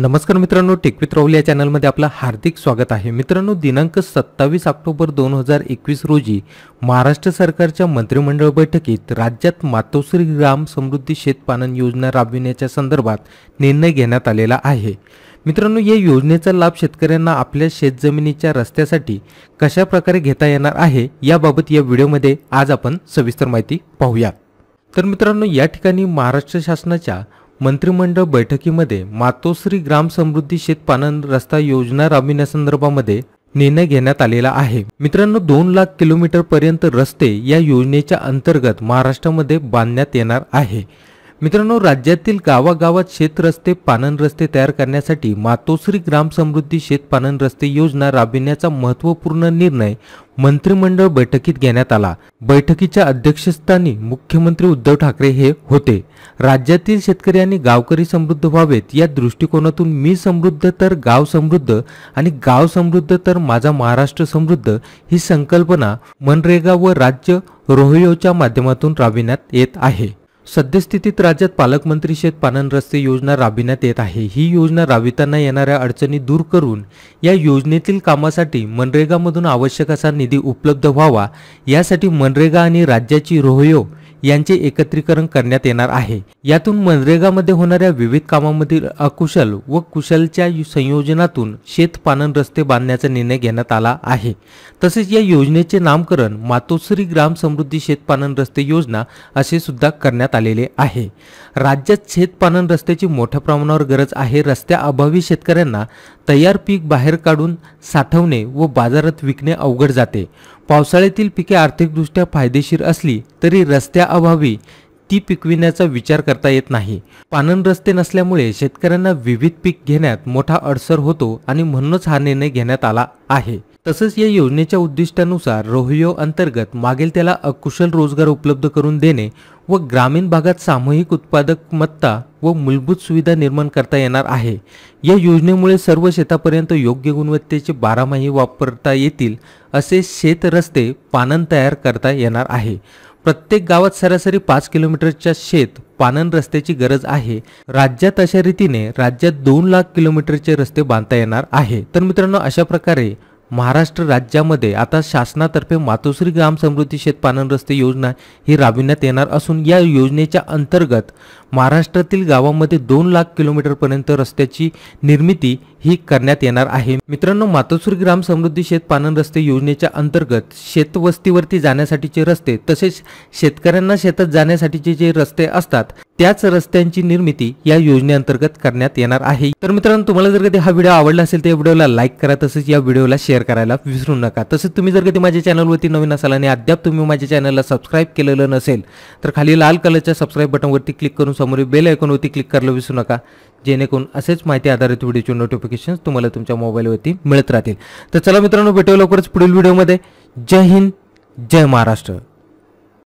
नमस्कार मित्रांनो टेकवित राहुल या चॅनलमध्ये आपलं हार्दिक स्वागत आहे मित्रांनो दिनांक सत्तावीस ऑक्टोबर दोन हजार एकवीस रोजी महाराष्ट्र सरकारच्या मंत्रिमंडळ बैठकीत राज्यात मातोश्री ग्राम समृद्धी शेतपालन योजना राबविण्याच्या संदर्भात निर्णय घेण्यात आलेला आहे मित्रांनो या योजनेचा लाभ शेतकऱ्यांना आपल्या शेतजमिनीच्या रस्त्यासाठी कशा प्रकारे घेता येणार आहे याबाबत या व्हिडिओमध्ये आज आपण सविस्तर माहिती पाहूया तर मित्रांनो या ठिकाणी महाराष्ट्र शासनाच्या मंत्रिमंडळ बैठकीमध्ये मातोश्री ग्राम समृद्धी शेतपानन रस्ता योजना राबविण्यासंदर्भामध्ये निर्णय घेण्यात आलेला आहे मित्रांनो दोन लाख किलोमीटर पर्यंत रस्ते या योजनेच्या अंतर्गत महाराष्ट्रामध्ये बांधण्यात येणार आहे मित्रांनो राज्यातील गावागावात रस्ते पानन रस्ते तयार करण्यासाठी मातोश्री ग्रामसमृद्धी शेत पानन रस्ते योजना राबविण्याचा महत्त्वपूर्ण निर्णय मंत्रिमंडळ बैठकीत घेण्यात आला बैठकीच्या अध्यक्षस्थानी मुख्यमंत्री उद्धव ठाकरे हे होते राज्यातील शेतकरी आणि गावकरी समृद्ध व्हावेत या दृष्टिकोनातून मी समृद्ध तर गाव समृद्ध आणि गाव समृद्ध तर माझा महाराष्ट्र समृद्ध ही संकल्पना मनरेगा व राज्य रोहियोच्या माध्यमातून राबविण्यात येत आहे सद्यस्थितीत राज्यात पालकमंत्री शेत पानन रस्ते योजना राबविण्यात येत आहे ही योजना राबविताना येणाऱ्या अडचणी दूर करून या योजनेतील कामासाठी मनरेगामधून आवश्यक असा निधी उपलब्ध व्हावा यासाठी मनरेगा आणि राज्याची रोहयो यांचे एकत्रीकरण करण्यात येणार आहे यातून मनरेगामध्ये होणाऱ्या विविध कामांमधील अकुशल व कुशलच्या संयोजनातून शेतपानन रस्ते बांधण्याचा निर्णय घेण्यात आला आहे तसेच या योजनेचे नामकरण मातोश्री ग्राम समृद्धी शेतपानन रस्ते योजना असे सुद्धा करण्यात आलेले आहे राज्यात शेतपानन रस्त्याची मोठ्या प्रमाणावर गरज आहे रस्त्या अभावी शेतकऱ्यांना तयार पीक बाहेर काढून साठवणे व बाजारात विकणे अवघड जाते पावसाळ्यातील पिके आर्थिकदृष्ट्या फायदेशीर असली तरी रस्त्याअभावी ती पिकविण्याचा विचार करता येत नाही पानन रस्ते नसल्यामुळे शेतकऱ्यांना विविध पीक घेण्यात मोठा अडसर होतो आणि म्हणूनच हा निर्णय घेण्यात आला आहे तसंच या योजनेच्या उद्दिष्टानुसार रोहियो अंतर्गत मागेल त्याला अकुशल रोजगार उपलब्ध करून देणे व ग्रामीण भागात सामूहिक उत्पादकमत्ता व मूलभूत सुविधा निर्माण करता येणार आहे या योजनेमुळे सर्व शेतापर्यंत योग्य गुणवत्तेचे बारामाही वापरता येतील असे शेत रस्ते पानन तयार करता येणार आहे प्रत्येक गावात सरासरी पाच किलोमीटरच्या शेत पानन रस्त्याची गरज आहे राज्यात अशा रीतीने राज्यात दोन लाख किलोमीटरचे रस्ते बांधता येणार आहे तर मित्रांनो अशा प्रकारे महाराष्ट्र राज्यामध्ये आता शासनातर्फे मातोश्री ग्राम समृद्धी शेतपालन रस्ते योजना ही राबविण्यात येणार असून या योजनेच्या अंतर्गत महाराष्ट्रातील गावामध्ये दोन लाख किलोमीटरपर्यंत रस्त्याची निर्मिती ही करण्यात येणार आहे मित्रांनो मातोश्री ग्राम समृद्धी शेतपालन रस्ते योजनेच्या अंतर्गत शेतवस्तीवरती जाण्यासाठीचे रस्ते तसेच शेतकऱ्यांना शेतात जाण्यासाठीचे जे रस्ते असतात त्याच रस्त्यांची निर्मिती या योजनेअंतर्गत करण्यात येणार आहे तर मित्रांनो तुम्हाला जर कधी हा व्हिडिओ आवडला असेल तर या व्हिडिओला लाईक करा तसंच या व्हिडिओला शेअर करायला विसरू नका तसंच तुम्ही जर कधी माझ्या चॅनलवरती नवीन असाल आणि अद्याप तुम्ही माझ्या चॅनलला सबस्क्राईब केलेलं नसेल तर खाली लाल कलरच्या सबस्क्राईब बटनवरती क्लिक करून समोर बेल ऐकूनवरती क्लिक करायला विसरू नका जेणेकरून असेच माहिती आधारित व्हिडिओचे नोटिफिकेशन तुम्हाला तुमच्या मोबाईलवरती मिळत राहतील तर चला मित्रांनो भेटू लवकरच पुढील व्हिडिओमध्ये जय हिंद जय महाराष्ट्र